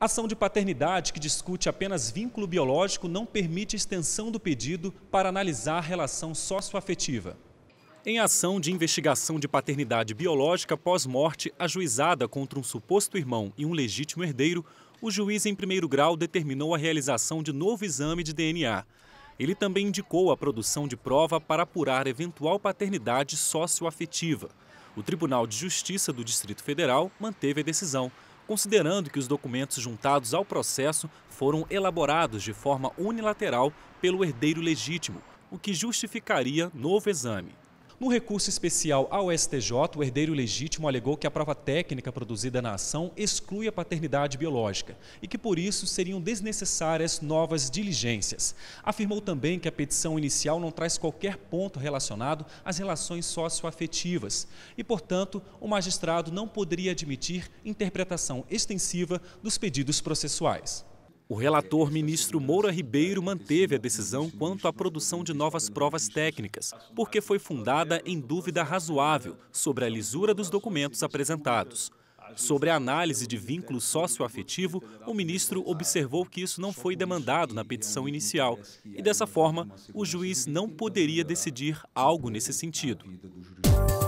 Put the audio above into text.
ação de paternidade que discute apenas vínculo biológico não permite extensão do pedido para analisar relação socioafetiva. Em ação de investigação de paternidade biológica pós-morte ajuizada contra um suposto irmão e um legítimo herdeiro, o juiz em primeiro grau determinou a realização de novo exame de DNA. Ele também indicou a produção de prova para apurar eventual paternidade socioafetiva. O Tribunal de Justiça do Distrito Federal manteve a decisão considerando que os documentos juntados ao processo foram elaborados de forma unilateral pelo herdeiro legítimo, o que justificaria novo exame. No recurso especial ao STJ, o herdeiro legítimo alegou que a prova técnica produzida na ação exclui a paternidade biológica e que por isso seriam desnecessárias novas diligências. Afirmou também que a petição inicial não traz qualquer ponto relacionado às relações socioafetivas e, portanto, o magistrado não poderia admitir interpretação extensiva dos pedidos processuais. O relator ministro Moura Ribeiro manteve a decisão quanto à produção de novas provas técnicas, porque foi fundada em dúvida razoável sobre a lisura dos documentos apresentados. Sobre a análise de vínculo socioafetivo, o ministro observou que isso não foi demandado na petição inicial e, dessa forma, o juiz não poderia decidir algo nesse sentido.